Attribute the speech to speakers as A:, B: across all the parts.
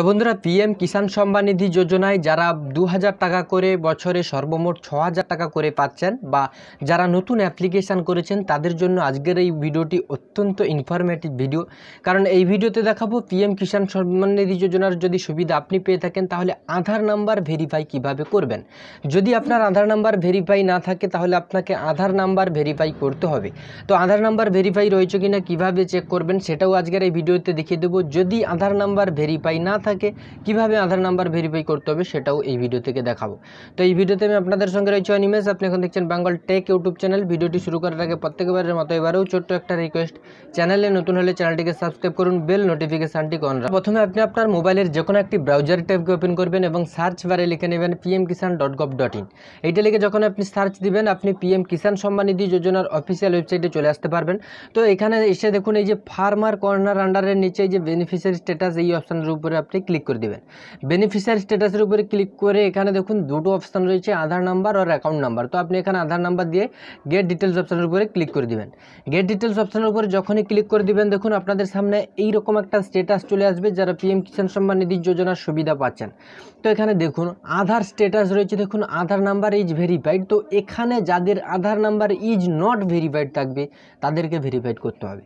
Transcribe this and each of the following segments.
A: তো বন্ধুরা পিএম কিষাণ সম্মান নিধি যোজনায় যারা দু টাকা করে বছরে সর্বমোট ছ টাকা করে পাচ্ছেন বা যারা নতুন অ্যাপ্লিকেশান করেছেন তাদের জন্য আজকের এই ভিডিওটি অত্যন্ত ইনফরমেটিভ ভিডিও কারণ এই ভিডিওতে দেখাবো পিএম কিষাণ সম্মান নিধি যোজনার যদি সুবিধা আপনি পেয়ে থাকেন তাহলে আধার নাম্বার ভেরিফাই কিভাবে করবেন যদি আপনার আধার নাম্বার ভেরিফাই না থাকে তাহলে আপনাকে আধার নাম্বার ভেরিফাই করতে হবে তো আধার নাম্বার ভেরিফাই রয়েছে কি না কীভাবে চেক করবেন সেটাও আজকের এই ভিডিওতে দেখিয়ে দেবো যদি আধার নাম্বার ভেরিফাই না থাকে থাকে কিভাবে আধার নাম্বার ভেরিফাই করতে হবে সেটাও এই ভিডিও থেকে দেখাবো তো এই ভিডিওতে আমি আপনাদের সঙ্গে রয়েছে অনিমেষ আপনি এখন দেখছেন বেঙ্গল টেক ইউটিউব চ্যানেল ভিডিওটি শুরু করার আগে প্রত্যেকবারের মতো এবারেও ছোট্ট একটা রিকোয়েস্ট চ্যানেলে নতুন হলে চ্যানেলটিকে সাবস্ক্রাইব করুন বেল নোটিফিকেশানটি অন রাখুন প্রথমে আপনি আপনার মোবাইলের যে কোনো একটি ব্রাউজার ট্যাবকে ওপেন করবেন এবং সার্চ বারে লিখে নেবেন PM Kisan dot gov dot in এইটা লিখে যখন আপনি সার্চ দিবেন আপনি পিএম কিষান সম্মান নিধি যোজনার অফিসিয়াল ওয়েবসাইটে চলে আসতে পারবেন তো এখানে এসে দেখুন এই যে ফার্মার কর্নার আন্ডারের নিচে যে বেনিফিশিয়ারি স্ট্যাটাস এই অপশানের উপরে আপনি ক্লিক করে দেবেন বেনিফিশিয়ারি স্ট্যাটাসের উপরে ক্লিক করে এখানে দেখুন দুটো অপশান রয়েছে আধার নাম্বার আর অ্যাকাউন্ট নাম্বার তো আপনি এখানে আধার নাম্বার দিয়ে গেট ডিটেলস অপশানের উপরে ক্লিক করে দেবেন গেট ডিটেলস অপশানের উপরে যখনই ক্লিক করে দেবেন দেখুন আপনাদের সামনে এই রকম একটা স্ট্যাটাস চলে আসবে যারা পিএম কিষাণ সম্মান নিধি যোজনার সুবিধা পাচ্ছেন তো এখানে দেখুন আধার স্ট্যাটাস রয়েছে দেখুন আধার নাম্বার ইজ ভেরিফাইড তো এখানে যাদের Aadhaar number is not verified থাকবে তাদেরকে ভেরিফাইড করতে হবে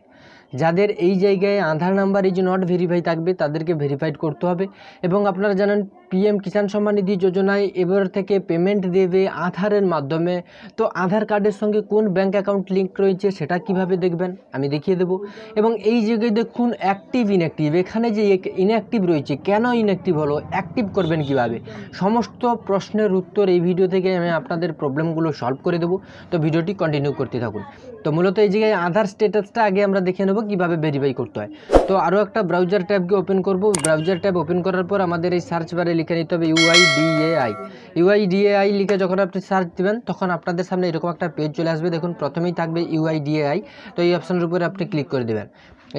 A: যাদের এই জায়গায় Aadhaar number is not verify থাকবে তাদেরকে ভেরিফাইড করতে করতে হবে এবং আপনারা জানেন পিএম কিষাণ সম্মান নিধি যোজনায় এবার থেকে পেমেন্ট দেবে আধারের মাধ্যমে তো আধার কার্ডের সঙ্গে কোন ব্যাঙ্ক অ্যাকাউন্ট লিঙ্ক রয়েছে সেটা কিভাবে দেখবেন আমি দেখিয়ে দেব এবং এই জায়গায় দেখুন অ্যাক্টিভ ইনঅ্যাক্টিভ এখানে যে ইনঅ্যাক্টিভ রয়েছে কেন ইনঅ্যাক্টিভ হলো অ্যাক্টিভ করবেন কিভাবে সমস্ত প্রশ্নের উত্তর এই ভিডিও থেকে আমি আপনাদের প্রবলেমগুলো সলভ করে দেবো তো ভিডিওটি কন্টিনিউ করতে থাকুন তো মূলত এই জায়গায় আধার স্ট্যাটাসটা আগে আমরা দেখে নেব কীভাবে ভেরিফাই করতে হয় তো আরও একটা ব্রাউজার ট্যাবকে ওপেন করব ব্রাউজার ট্যাব ওপেন করার পর আমাদের এই সার্চ বারে লিখে নিতে হবে ইউআইডিএআই ইউআইডিএআই লিখে যখন আপনি সার্চ দেবেন তখন আপনাদের সামনে এরকম একটা পেজ চলে আসবে দেখুন প্রথমেই থাকবে ইউআইডিএআই তো এই অপশানের উপরে আপনি ক্লিক করে দেবেন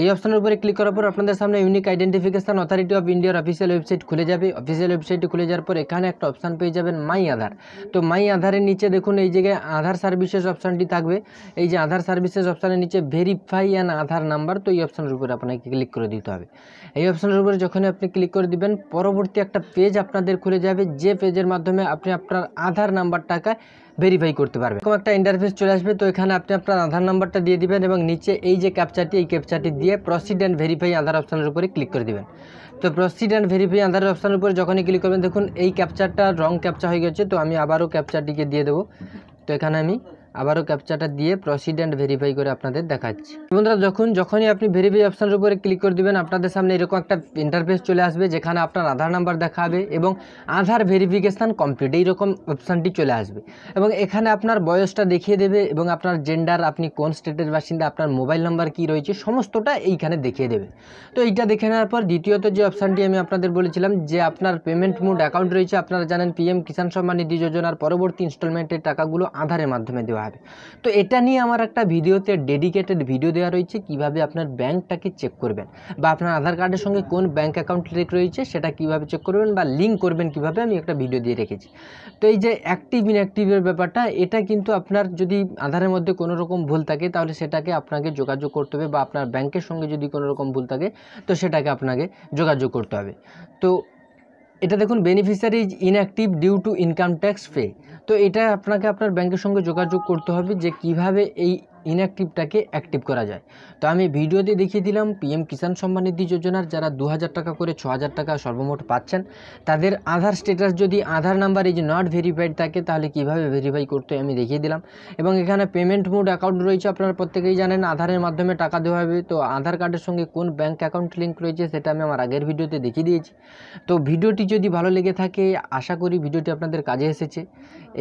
A: এই অপশনের উপরে ক্লিক করার পর আপনাদের সামনে ইউনিক আইডেন্টিফিকেশন অথরিটি অফ ইন্ডিয়ার অফিসিয়াল ওয়েবসাইট খুলে যাবে অফিসিয়াল ওয়েবসাইটটি খুলে যাওয়ার পর এখানে একটা অপশান পেয়ে যাবেন মাই আধার তো মাই আধারের নিচে দেখুন এই জায়গায় আধার সার্ভিসেস অপশানটি থাকবে এই যে আধার সার্ভিসেস অপশানের নিচে ভেরিফাই অ্যান্ড আধার নাম্বার তো এই অপশানের উপরে আপনাকে ক্লিক করে দিতে হবে এই অপশানের উপরে যখন আপনি ক্লিক করে দিবেন পরবর্তী একটা পেজ আপনাদের খুলে যাবে যে পেজের মাধ্যমে আপনি আপনার আধার নাম্বারটাকে ভেরিফাই করতে পারবেন এরকম একটা ইন্টারফেস চলে আসবে তো এখানে আপনি আপনার আধার নাম্বারটা দিয়ে দিবেন এবং নিচে এই যে ক্যাপচারটি এই ক্যাপচারটি দিয়ে প্রসিড অ্যান্ড ভেরিফাই আধার অপশানের উপরে ক্লিক করে দিবেন তো প্রসিড অ্যান্ড ভেরিফাই আধার অপশানের উপরে যখনই ক্লিক করবেন দেখুন এই ক্যাপচারটা রং ক্যাপচার হয়ে গেছে তো আমি আবারও ক্যাপচারটিকে দিয়ে দেবো তো এখানে আমি আবারও ক্যাপচাটা দিয়ে প্রসিড অ্যান্ড ভেরিফাই করে আপনাদের দেখাচ্ছি বন্ধুরা যখন যখনই আপনি ভেরিফাই অপশানের উপরে ক্লিক করে দেবেন আপনাদের সামনে এরকম একটা ইন্টারফেস চলে আসবে যেখানে আপনার আধার নাম্বার দেখাবে এবং আধার ভেরিফিকেশান কমপ্লিট এইরকম অপশানটি চলে আসবে এবং এখানে আপনার বয়সটা দেখিয়ে দেবে এবং আপনার জেন্ডার আপনি কোন স্টেটের বাসিন্দা আপনার মোবাইল নাম্বার কি রয়েছে সমস্তটা এইখানে দেখিয়ে দেবে তো এইটা দেখে নেওয়ার পর দ্বিতীয়ত যে অপশানটি আমি আপনাদের বলেছিলাম যে আপনার পেমেন্ট মোড অ্যাকাউন্ট রয়েছে আপনারা জানেন পিএম কিষাণ সম্মান নিধি যোজনার পরবর্তী ইনস্টলমেন্টের টাকাগুলো আধারের মাধ্যমে দেওয়া হবে তো এটা নিয়ে আমার একটা ভিডিওতে ডেডিকেটেড ভিডিও দেওয়া রয়েছে কিভাবে আপনার ব্যাংকটাকে চেক করবেন বা আপনার আধার কার্ডের সঙ্গে কোন ব্যাংক অ্যাকাউন্ট লিঙ্ক রয়েছে সেটা কিভাবে চেক করবেন বা লিঙ্ক করবেন কিভাবে আমি একটা ভিডিও দিয়ে রেখেছি তো এই যে অ্যাক্টিভ ইনঅ্যাক্টিভের ব্যাপারটা এটা কিন্তু আপনার যদি আধারের মধ্যে কোনো রকম ভুল থাকে তাহলে সেটাকে আপনাকে যোগাযোগ করতে হবে বা আপনার ব্যাংকের সঙ্গে যদি কোনো রকম ভুল থাকে তো সেটাকে আপনাকে যোগাযোগ করতে হবে তো এটা দেখুন beneficiary is inactive due to income tax pay তো এটা আপনাকে আপনার ব্যাংকের সঙ্গে যোগাযোগ করতে হবে যে কিভাবে এই ইনঅ্যাক্টিভটাকে অ্যাক্টিভ করা যায় তো আমি ভিডিওতে দেখিয়ে দিলাম পিএম কিষাণ সম্মান নিধি যোজনার যারা দু টাকা করে ছ টাকা সর্বমোট পাচ্ছেন তাদের আধার স্টেটাস যদি আধার নাম্বার ইজ যে নট ভেরিফাইড থাকে তাহলে কিভাবে ভেরিফাই করতে আমি দেখিয়ে দিলাম এবং এখানে পেমেন্ট মোড অ্যাকাউন্ট রয়েছে আপনারা প্রত্যেকেই জানেন আধারের মাধ্যমে টাকা দেওয়া হবে তো আধার কার্ডের সঙ্গে কোন ব্যাঙ্ক অ্যাকাউন্ট লিঙ্ক রয়েছে সেটা আমি আমার আগের ভিডিওতে দেখিয়ে দিয়েছি তো ভিডিওটি যদি ভালো লেগে থাকে আশা করি ভিডিওটি আপনাদের কাজে এসেছে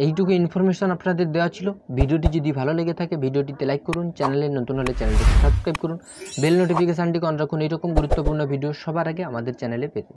A: এইটুকু ইনফরমেশন আপনাদের দেওয়া ছিল ভিডিওটি যদি ভালো লেগে থাকে ভিডিওটিতে লাইক লাইক করুন চ্যানেলে নতুন হলে চ্যানেলটিকে সাবস্ক্রাইব করুন বেল নোটিফিকেশানটি অন রাখুন এরকম গুরুত্বপূর্ণ ভিডিও সবার আগে আমাদের চ্যানেলে পেতে